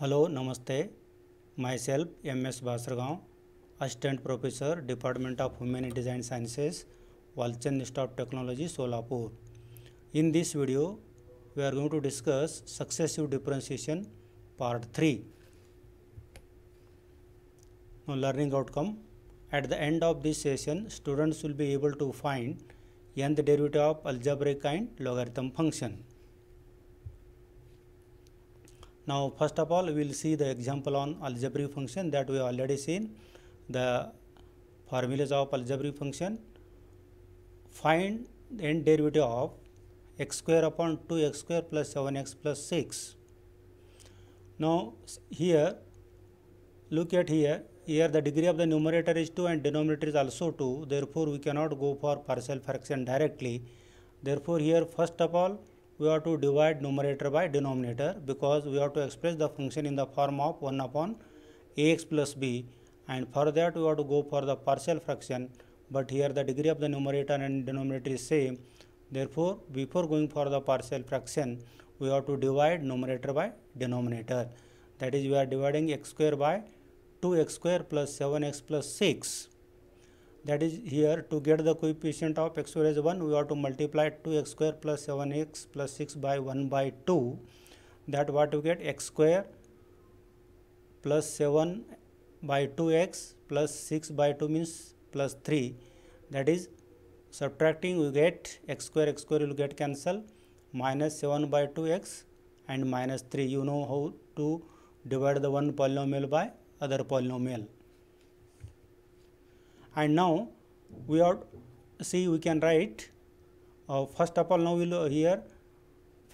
Hello नमस्ते myself M S Basargaon assistant professor department of human design sciences Walchand institute of technology Solapur in this video we are going to discuss successive differentiation part three learning outcome at the end of this session students will be able to find an the derivative of algebraic kind logarithm function Now first of all we will see the example on algebraic function that we already seen the formulas of algebraic function find the end derivative of x square upon 2x square plus 7x plus 6 now here look at here here the degree of the numerator is 2 and denominator is also 2 therefore we cannot go for partial fraction directly therefore here first of all we have to divide numerator by denominator because we have to express the function in the form of 1 upon ax plus b and for that we have to go for the partial fraction but here the degree of the numerator and denominator is same therefore before going for the partial fraction we have to divide numerator by denominator that is we are dividing x square by 2x square plus 7x plus 6 that is here to get the coefficient of x square is 1 we have to multiply 2x square plus 7x plus 6 by 1 by 2 that what you get x square plus 7 by 2x plus 6 by 2 means plus 3 that is subtracting we get x square x square will get cancel minus 7 by 2x and minus 3 you know how to divide the one polynomial by other polynomial and now we are see we can write uh, first of all now we'll uh, here here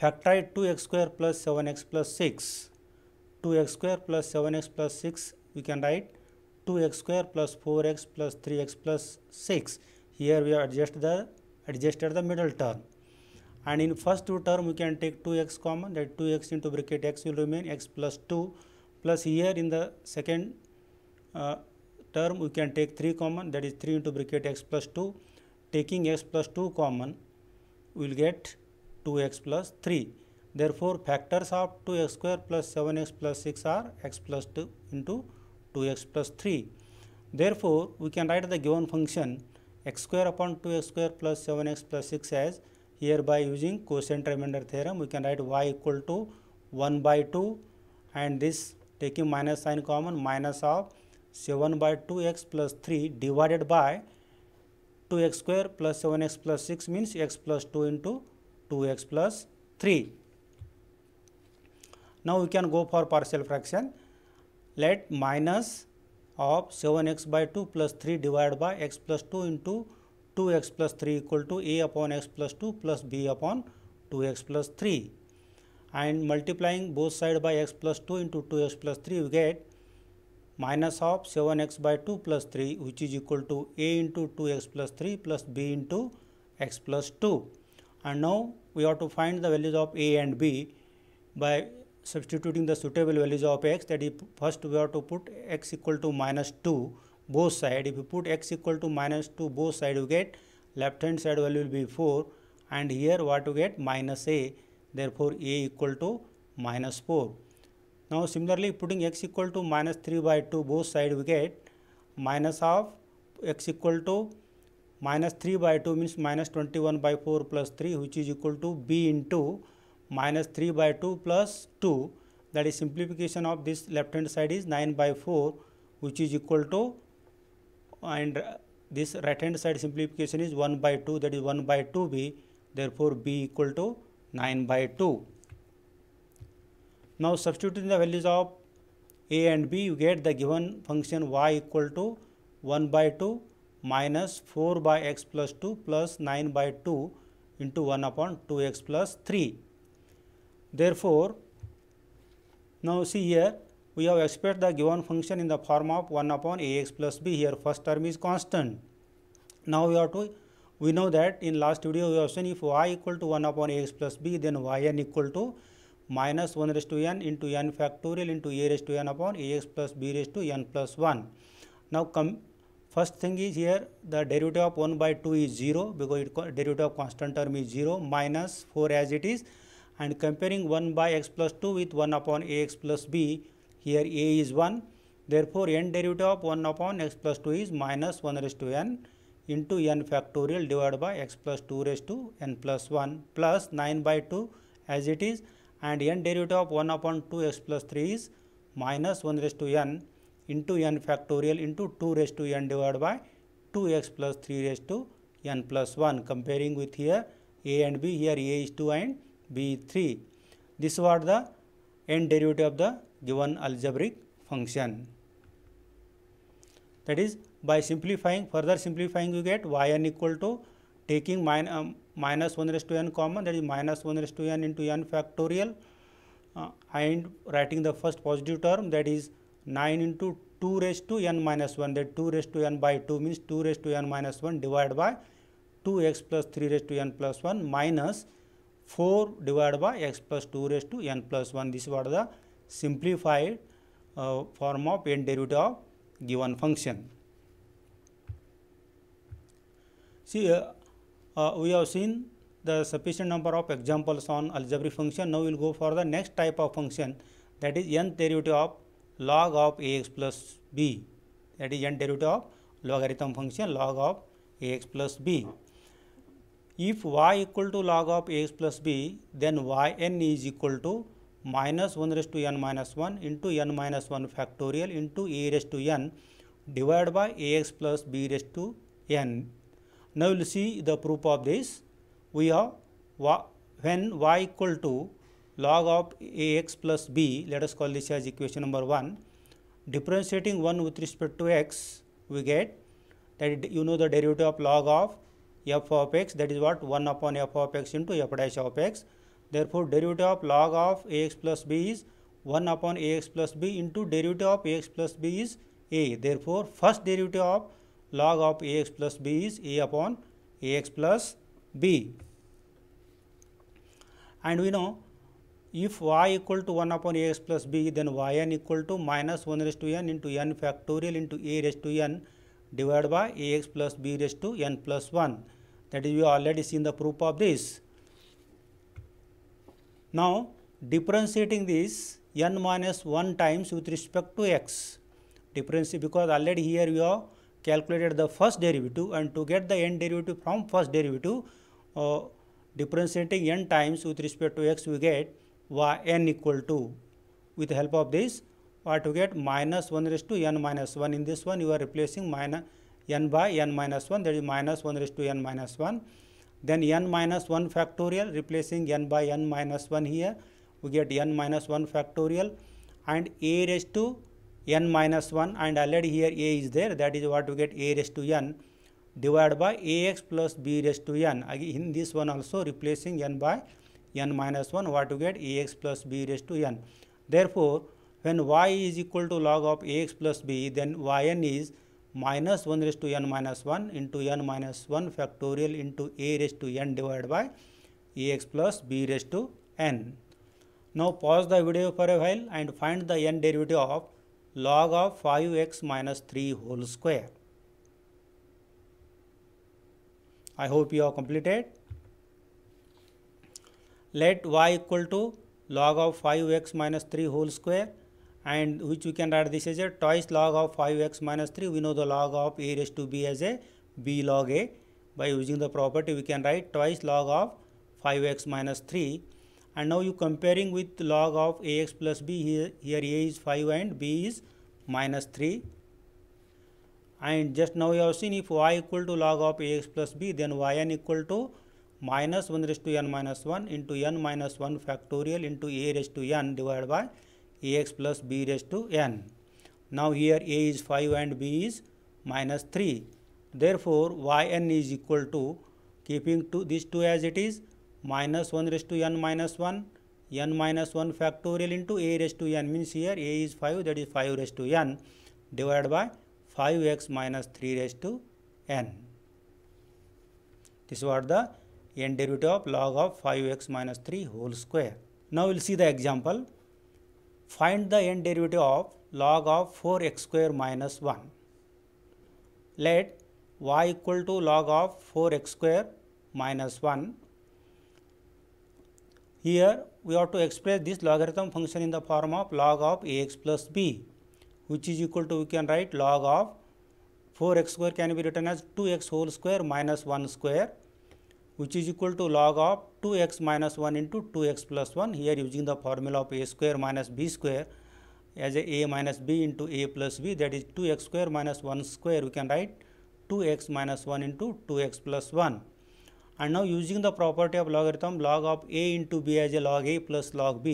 factorize 2x square plus 7x plus 6 2x square plus 7x plus 6 we can write 2x square plus 4x plus 3x plus 6 here we adjust the adjusted the middle term and in first two term we can take 2x common that 2x into bracket x will remain x plus 2 plus here in the second uh, term we can take 3 common that is 3 into bracket x plus 2 taking x plus 2 common we will get 2x plus 3 therefore factors of 2x square plus 7x plus 6 are x plus 2 into 2x plus 3 therefore we can write the given function x square upon 2x square plus 7x plus 6 as here by using quotient remainder theorem we can write y equal to 1 by 2 and this taking minus sign common minus of so 1 by 2x plus 3 divided by 2x square plus 7x plus 6 means x plus 2 into 2x plus 3. Now we can go for partial fraction. Let minus of 7x by 2 plus 3 divided by x plus 2 into 2x plus 3 equal to a upon x plus 2 plus b upon 2x plus 3 and multiplying both side by x plus 2 into 2x plus 3 we get minus of 7x by 2 plus 3 which is equal to a into 2x plus 3 plus b into x plus 2 and now we have to find the values of a and b by substituting the suitable values of x that is first we have to put x equal to minus 2 both side if you put x equal to minus 2 both side you get left hand side value will be 4 and here what you get minus a therefore a equal to minus 4 now similarly putting x equal to minus 3 by 2 both side we get minus of x equal to minus 3 by 2 means minus 21 by 4 plus 3 which is equal to b into minus 3 by 2 plus 2 that is simplification of this left hand side is 9 by 4 which is equal to and this right hand side simplification is 1 by 2 that is 1 by 2b therefore b equal to 9 by 2. Now substituting the values of a and b, you get the given function y equal to 1 by 2 minus 4 by x plus 2 plus 9 by 2 into 1 upon 2x plus 3. Therefore, now see here we have expressed the given function in the form of 1 upon ax plus b here first term is constant. Now we have to we know that in last video we have seen if y equal to 1 upon ax plus b then yn equal to minus one rest N into N factorial into A to N upon A X plus B rest N plus one now come first thing is here the derivative of one by two is zero because it derivative of constant term is zero minus four as it is and comparing one by x plus two with one upon A X plus B here A is one there four n derivative of one upon x plus two is minus one raise to n into N factorial divide by x plus two raised to n plus one plus nine by two as it is and n derivative of 1 upon 2x plus 3 is minus 1 raised to n into n factorial into 2 raised to n divided by 2x plus 3 raised to n plus 1 comparing with here a and b here a is 2 and b is 3. This was the n derivative of the given algebraic function. That is by simplifying further simplifying you get yn equal to taking min uh, minus one raised to n common that is minus one raised to n into n factorial uh, and writing the first positive term that is nine into two raised to n minus one. that two raised to n by two means two raised to n minus one divided by two x plus three raised to n plus one minus four divided by x plus two raised to n plus one. this was the simplified uh, form of n derivative of given function see uh, uh, we have seen the sufficient number of examples on algebraic function. Now, we will go for the next type of function that is nth derivative of log of ax plus b that is nth derivative of logarithm function log of ax plus b. If y equal to log of ax plus b then y n is equal to minus 1 raised to n minus 1 into n minus 1 factorial into a raised to n divided by ax plus b raised to n now, we will see the proof of this. We have when y equal to log of ax plus b, let us call this as equation number 1. Differentiating 1 with respect to x, we get that you know the derivative of log of f of x that is what 1 upon f of x into f dash of x. Therefore, derivative of log of ax plus b is 1 upon ax plus b into derivative of ax plus b is a. Therefore, first derivative of log of ax plus b is a upon ax plus b. And we know if y equal to 1 upon ax plus b then yn equal to minus 1 raised to n into n factorial into a raised to n divided by ax plus b raised to n plus 1 that is we already seen the proof of this. Now differentiating this n minus 1 times with respect to x differentiate because already here we have calculated the first derivative and to get the n derivative from first derivative uh, differentiating n times with respect to x we get y n equal to with the help of this or to get minus 1 raised to n minus 1 in this one you are replacing minus n by n minus 1 that is minus 1 raised to n minus 1 then n minus 1 factorial replacing n by n minus 1 here we get n minus 1 factorial and a raised to n minus 1 and already here a is there that is what we get a raised to n divided by ax plus b raised to n again in this one also replacing n by n minus 1 what we get ax plus b raised to n therefore when y is equal to log of ax plus b then yn is minus 1 raised to n minus 1 into n minus 1 factorial into a raised to n divided by ax plus b raised to n. Now pause the video for a while and find the n derivative of log of 5x minus 3 whole square. I hope you have completed. Let y equal to log of 5x minus 3 whole square and which we can write this as a twice log of 5x minus 3. We know the log of a raised to b as a b log a. By using the property we can write twice log of 5x minus 3 and now you comparing with log of ax plus b here, here a is 5 and b is minus 3 and just now you have seen if y equal to log of ax plus b then yn equal to minus 1 raised to n minus 1 into n minus 1 factorial into a raised to n divided by ax plus b raised to n. Now here a is 5 and b is minus 3. Therefore yn is equal to keeping to these two as it is minus 1 raised to n minus 1 n minus 1 factorial into a raised to n means here a is 5 that is 5 raised to n divided by 5x minus 3 raised to n. This was the n derivative of log of 5x minus 3 whole square. Now we will see the example. Find the n derivative of log of 4x square minus 1. Let y equal to log of 4x square minus 1 here we have to express this logarithm function in the form of log of ax plus b which is equal to we can write log of 4x square can be written as 2x whole square minus 1 square which is equal to log of 2x minus 1 into 2x plus 1 here using the formula of a square minus b square as a, a minus b into a plus b that is 2x square minus 1 square we can write 2x minus 1 into 2x plus 1 And now using the property of logarithm log of a into b as a log a plus log b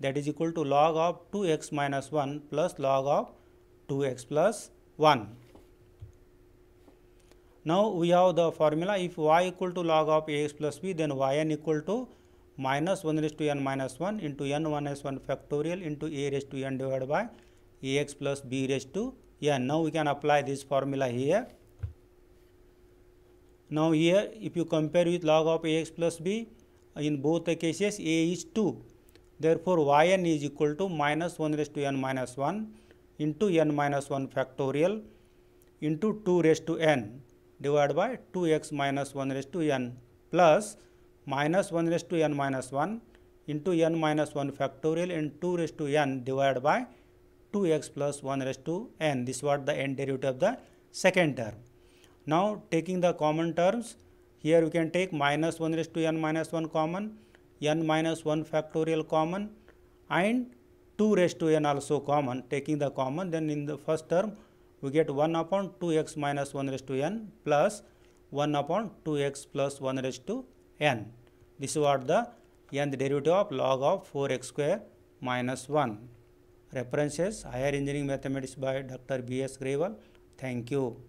that is equal to log of 2x minus 1 plus log of 2x plus 1. Now we have the formula if y equal to log of ax plus b then yn equal to minus 1 raised to n minus 1 into n 1 is 1 factorial into a raised to n divided by ax plus b raised to n. Now we can apply this formula here. Now here if you compare with log of ax plus b uh, in both the cases a is 2. Therefore yn is equal to minus 1 raised to n minus 1 into n minus 1 factorial into 2 raised to n divided by 2x minus 1 raised to n plus minus 1 raised to n minus 1 into n minus 1 factorial and 2 raised to n divided by 2x plus 1 raised to n. This was the end derivative of the second term. Now taking the common terms, here we can take minus 1 raised to n minus 1 common, n minus 1 factorial common and 2 raised to n also common. Taking the common then in the first term we get 1 upon 2x minus 1 raised to n plus 1 upon 2x plus 1 raised to n. This is what the nth derivative of log of 4x square minus 1. References Higher Engineering Mathematics by Dr. B. S. Gravel. Thank you.